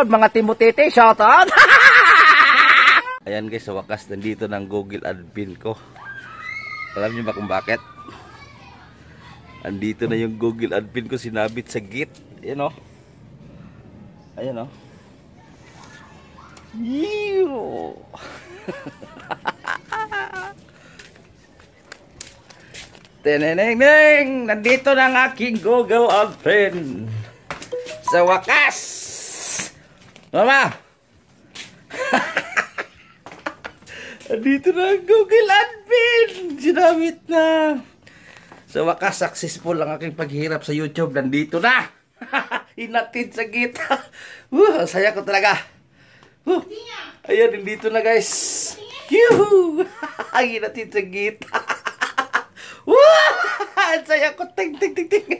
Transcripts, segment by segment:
shoutout mga Timotete, shout out! Ayan guys, sa wakas nandito ng Google Admin ko. Alam niyo ba kung bakit? Andito na yung Google Admin ko sinabit sa git. Ayan o. Oh. Ayan o. Oh. Yew! Teneneng-neng! Nandito na ang aking Google Admin. Sa wakas! Mama! Dito na ang Google admin! Ginamit na! Sa wakas, successful ang aking paghirap sa YouTube. Nandito na! Hinatid sa gita! Uh, saya ko talaga! Uh, ayan, nandito na guys! Yuhu! Hinatid sa gita! Wow! saya ko! Ting, ting, ting, ting!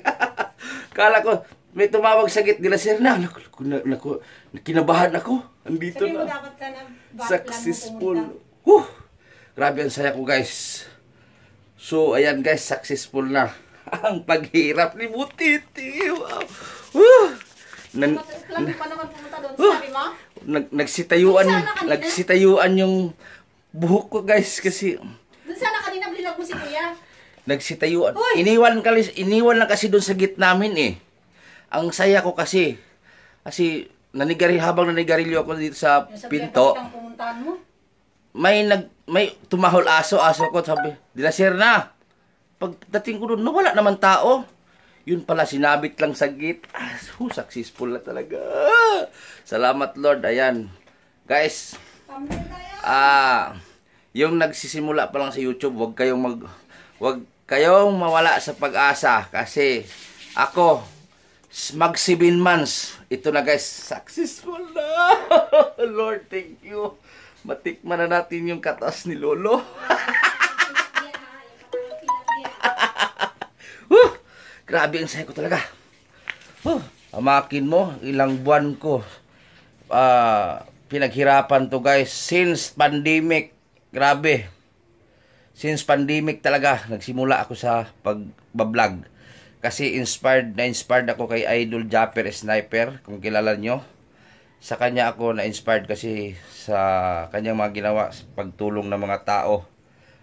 Kala ko, may tumawag sa gitna sir na, naku, naku, naku, kinabahan ako. Andito Sabi na. mo dapat ka na Successful. Huh! Grabe ang saya ko guys. So, ayan guys, successful na. ang paghirap ni Mutiti. Wow. Huh! Nan, nag, nagsitayuan, nagsitayuan yung buhok ko guys kasi Doon sana kanina blilag mo si Kuya. nagsitayuan. Hoy! Iniwan, kalis, iniwan lang kasi doon sa git namin eh. Ang saya ko kasi, kasi nanigari, habang nanigarilyo ako dito sa pinto, may nag may tumahol aso aso ko sabi dinasir na pagdating ko doon wala naman tao yun pala sinabit lang sa gate ah, so successful na talaga salamat lord ayan guys ah yung nagsisimula pa lang sa youtube wag kayong mag wag kayong mawala sa pag-asa kasi ako mag 7 months. Ito na guys, successful na. Lord, thank you. Matikman na natin yung katas ni Lolo. uh, grabe ang saya ko talaga. Uh, amakin mo, ilang buwan ko. Uh, pinaghirapan to guys since pandemic. Grabe. Since pandemic talaga, nagsimula ako sa pagbablog. Kasi inspired, na-inspired ako kay Idol Japper Sniper, kung kilala nyo. Sa kanya ako na-inspired kasi sa kanyang mga ginawa, pagtulong ng mga tao.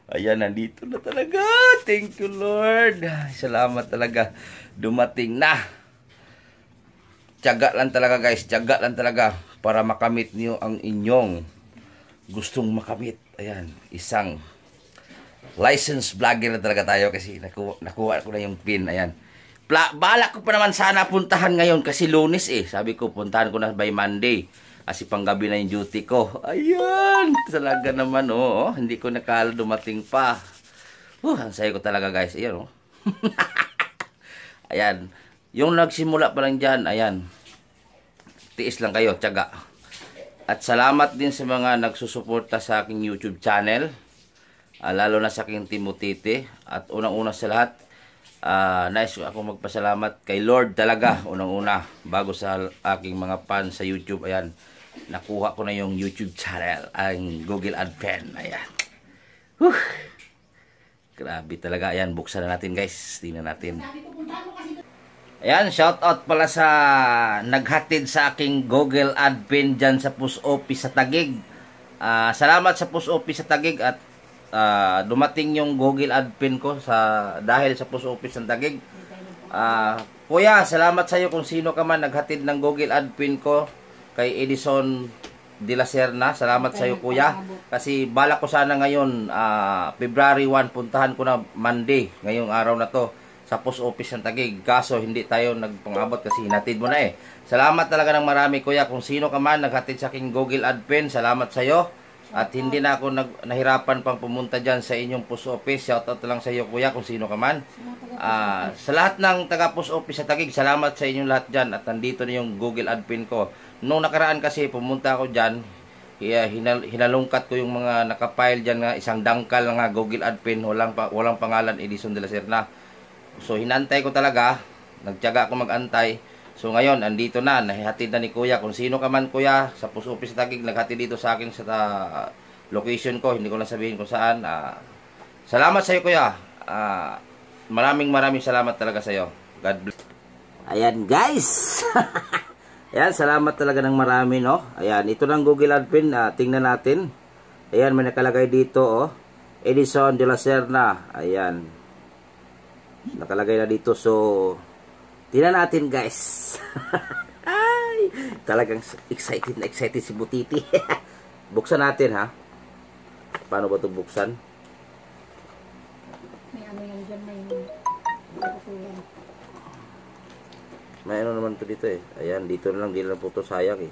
Ayan, nandito na talaga. Thank you, Lord. Salamat talaga. Dumating na. Tiyaga lang talaga, guys. Tiyaga lang talaga para makamit niyo ang inyong gustong makamit. Ayan, isang licensed vlogger na talaga tayo kasi nakuha, nakuha ko na yung pin. Ayan. Pla- balak ko pa naman sana puntahan ngayon kasi lunes eh. Sabi ko, puntahan ko na by Monday. Kasi panggabi na yung duty ko. Ayun! Talaga naman, Oh, oh. hindi ko nakala dumating pa. Uh, ang saya ko talaga, guys. Ayan, oh. ayan. Yung nagsimula pa lang dyan, ayan. Tiis lang kayo, tiyaga. At salamat din sa mga nagsusuporta sa aking YouTube channel. Uh, lalo na sa aking Timotete. At unang-una sa lahat, uh, nice ako magpasalamat kay Lord talaga unang-una bago sa aking mga fans sa YouTube ayan nakuha ko na yung YouTube channel ang Google AdSense ayan Whew. grabe talaga ayan buksan na natin guys tingnan natin Ayan, shout out pala sa naghatid sa aking Google admin dyan sa post office sa Tagig. Uh, salamat sa post office sa Tagig at uh, dumating yung Google ad pin ko sa dahil sa post office ng Tagig. Uh, kuya, salamat sa iyo kung sino ka man naghatid ng Google ad pin ko kay Edison De La Serna. Salamat sa iyo kuya. Kasi balak ko sana ngayon uh, February 1 puntahan ko na Monday ngayong araw na to sa post office ng Tagig. Kaso hindi tayo nagpangabot kasi hinatid mo na eh. Salamat talaga ng marami kuya kung sino ka man naghatid sa aking Google ad pin. Salamat sa iyo. At hindi na ako nag, nahirapan pang pumunta diyan sa inyong post office. Shout out lang sa iyo kuya kung sino ka man. Uh, sa lahat ng taga post office sa Tagig, salamat sa inyong lahat diyan At nandito na yung Google ad pin ko. Noong nakaraan kasi pumunta ako diyan, hinal, hinalungkat ko yung mga nakapile diyan nga, isang dangkal nga Google ad pin, walang, pa, walang pangalan Edison de la Serna. So hinantay ko talaga, nagtyaga ako mag-antay. So ngayon, andito na, nahihatid na ni Kuya. Kung sino ka man Kuya, sa post office taging, naghatid dito sa akin sa uh, location ko. Hindi ko lang sabihin kung saan. Uh, salamat sa iyo Kuya. Uh, maraming maraming salamat talaga sa iyo. God bless. Ayan guys. Ayan, salamat talaga ng marami no. Ayan, ito ng Google Admin. Uh, tingnan natin. Ayan, may nakalagay dito oh. Edison de la Serna. Ayan. Nakalagay na dito so Tingnan natin guys. Ay, talagang excited na excited si Butiti. buksan natin ha. Paano ba 'to buksan? May ano yan diyan may May ano naman to dito eh. Ayan, dito na lang, dito na po to sayang eh.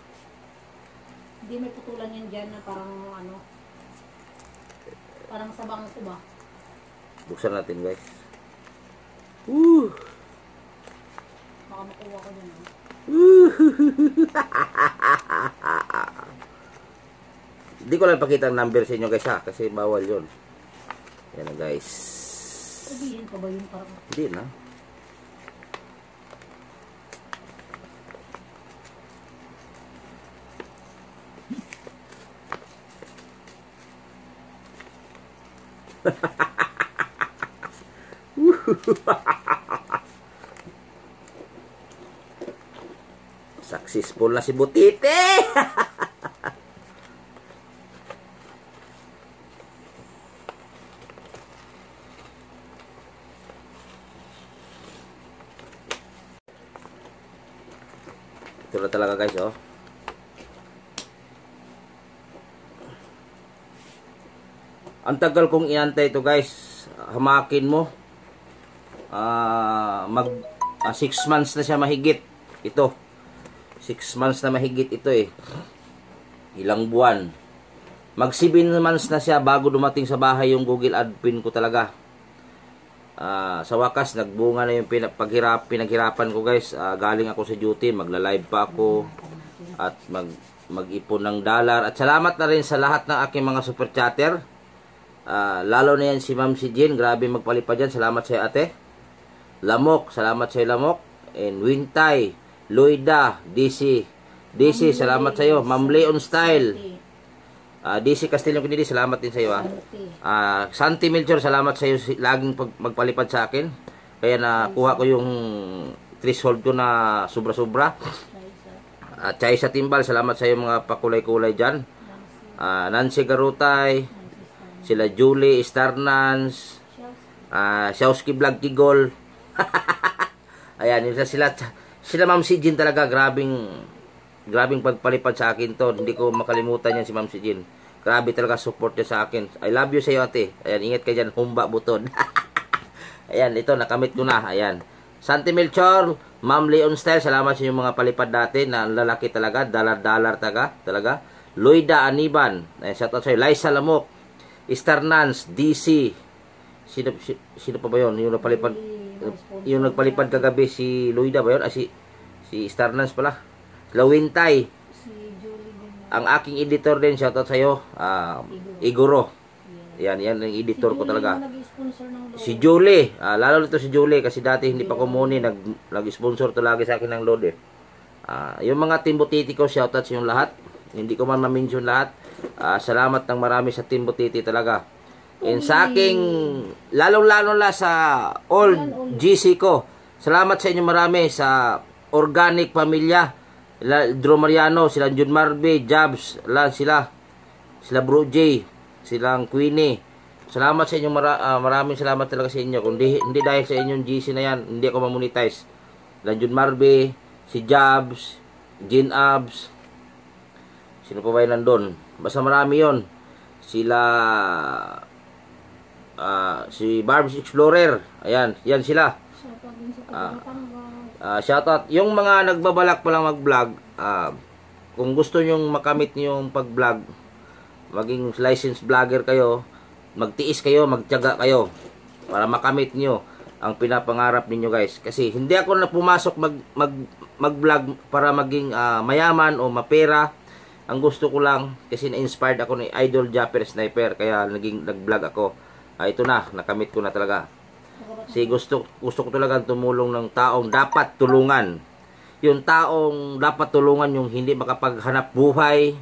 Hindi may putulan yan dyan na parang ano. Parang sabang ba? Buksan natin guys. Woo! makakuha ko dun. Hindi ah. ko lang pakita ang number sa inyo guys ha. Kasi bawal yun. Yan na guys. Sabihin ko ba yun parang? Hindi na. Ha ha ha ha ha! Successful na si Butite! Ito na talaga guys, oh. Ang tagal kong iantay ito guys. Hamakin mo. Ah, uh, mag 6 uh, ah, months na siya mahigit. Ito. 6 months na mahigit ito eh. Ilang buwan. Mag 7 months na siya bago dumating sa bahay yung Google ad pin ko talaga. Uh, sa wakas, nagbunga na yung pinaghirap, pinaghirapan ko guys. Uh, galing ako sa duty, magla-live pa ako at mag mag-ipon ng dollar. At salamat na rin sa lahat ng aking mga super chatter. Uh, lalo na yan si Ma'am si Jean. Grabe magpalipad dyan. Salamat sa ate. Lamok. Salamat sa Lamok. And Wintay. Lloyda, DC. DC, Ma'am salamat sa iyo. Ma'am Leon Style. Uh, ah, DC Castillo Kinidi, salamat din sa iyo. Ah. Uh, Santi Melchor, salamat sa iyo. Laging pag, magpalipad sa akin. Kaya na kuha ko yung threshold ko na sobra-sobra. Uh, ah, Chay sa Timbal, salamat sa iyo mga pakulay-kulay diyan Uh, Nancy Garutay, sila Julie Starnans, uh, Showski Vlog Gigol. Ayan, yun sila. Sila Ma'am si Jin talaga grabing grabing pagpalipad sa akin to. Hindi ko makalimutan yan si Ma'am si Jin. Grabe talaga support niya sa akin. I love you sa'yo ate. Ayan, ingat ka diyan, humba buton. Ayan, ito nakamit ko na. Ayan. Santi Melchor, Ma'am Leon Style, salamat sa inyong mga palipad dati na lalaki talaga, dalar-dalar talaga, talaga. Loida Aniban, eh, shout out sa iyo. Liza Lamok, Star Nance, DC, sino, sino, sino pa ba yun? Yung nagpalipad, yung nagpalipad kagabi si Luida ba yun? Ah, si, Si Star Lance pala. Lawintay. Si Julie Ang aking editor din, shoutout sa'yo. Uh, Iguro. Yan, yan ang editor si ko talaga. Si Julie. Uh, lalo nito si Julie kasi dati hindi pa kumuni. Nag, nag-sponsor talaga sa akin ng load eh. Uh, yung mga Team Butiti ko, shoutout sa yung lahat. Hindi ko man ma-mention lahat. Uh, salamat ng marami sa Team Butiti talaga. And sa aking, lalong-lalo na sa old GC ko, salamat sa inyo marami sa organic pamilya. La, Drew Mariano, sila Jun Marby, Jabs, la, sila, sila Bro J, silang Queenie. Salamat sa inyo, mara, uh, maraming salamat talaga sa inyo. Kundi hindi dahil sa inyong GC na yan, hindi ako mamonetize. La Jun Marby, si Jabs, Jin Abs, sino pa ba yun nandun? Basta marami yon Sila, uh, si Barbs Explorer, ayan, yan sila. Uh, Uh, shoutout. Yung mga nagbabalak pa lang mag-vlog, uh, kung gusto niyo makamit niyo yung pag-vlog, maging licensed vlogger kayo, magtiis kayo, magtiyaga kayo para makamit niyo ang pinapangarap ninyo guys. Kasi hindi ako na pumasok mag, mag, mag-vlog para maging uh, mayaman o mapera. Ang gusto ko lang, kasi na-inspired ako ni Idol Japper Sniper, kaya naging nag-vlog ako. Uh, ito na, nakamit ko na talaga. Si gusto, gusto ko talaga tumulong ng taong dapat tulungan. Yung taong dapat tulungan yung hindi makapaghanap buhay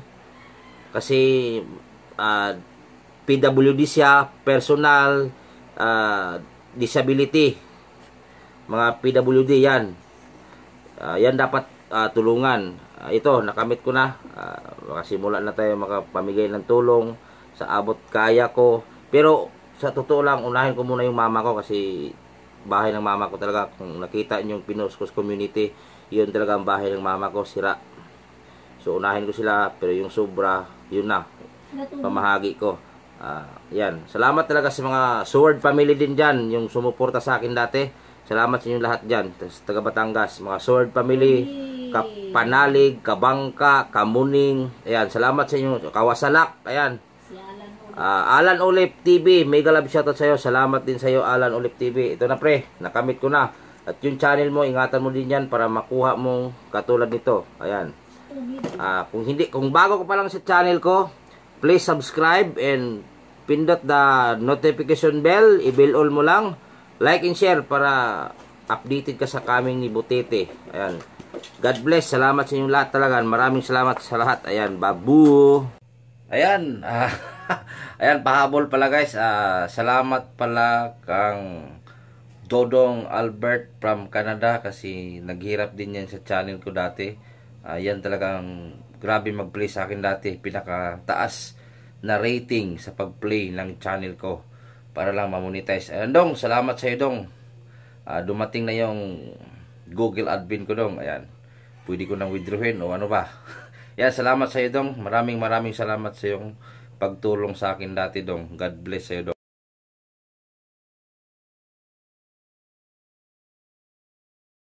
kasi uh, ah, PWD siya, personal, uh, disability. Mga PWD yan. Uh, yan dapat uh, tulungan. Uh, ito, nakamit ko na. Uh, makasimula na tayo makapamigay ng tulong sa abot kaya ko. Pero sa totoo lang, unahin ko muna yung mama ko kasi bahay ng mama ko talaga. Kung nakita niyo yung Pinoscos community, yun talaga ang bahay ng mama ko, sira. So, unahin ko sila, pero yung sobra, yun na. Pamahagi ko. Uh, yan. Salamat talaga sa mga Sword family din dyan, yung sumuporta sa akin dati. Salamat sa inyo lahat dyan. Taga Batangas, mga Sword family, Kapanalig, Kabangka, Kamuning. Ayan, salamat sa inyo. Kawasalak, ayan. Uh, Alan Olip TV, mega love shoutout sa'yo. Salamat din sa'yo Alan Olip TV. Ito na pre, nakamit ko na. At yung channel mo, ingatan mo din yan para makuha mong katulad nito. Ayan. Uh, kung hindi, kung bago ko pa lang sa channel ko, please subscribe and pindot the notification bell. I-bell all mo lang. Like and share para updated ka sa kaming ni Butete. Ayan. God bless. Salamat sa inyong lahat talaga. Maraming salamat sa lahat. Ayan. Babu. Ayan. Ah. Ayan, pahabol pala guys. Uh, salamat pala kang Dodong Albert from Canada kasi naghirap din yan sa channel ko dati. Uh, yan talagang grabe mag-play sa akin dati. Pinakataas na rating sa pag-play ng channel ko para lang ma-monetize. Ayan dong, salamat sa iyo dong. Uh, dumating na yung Google admin ko dong. Ayan. Pwede ko nang withdrawin o ano ba. Yan, salamat sa iyo dong. Maraming maraming salamat sa iyong pagtulong sa akin dati dong. God bless sa'yo dong.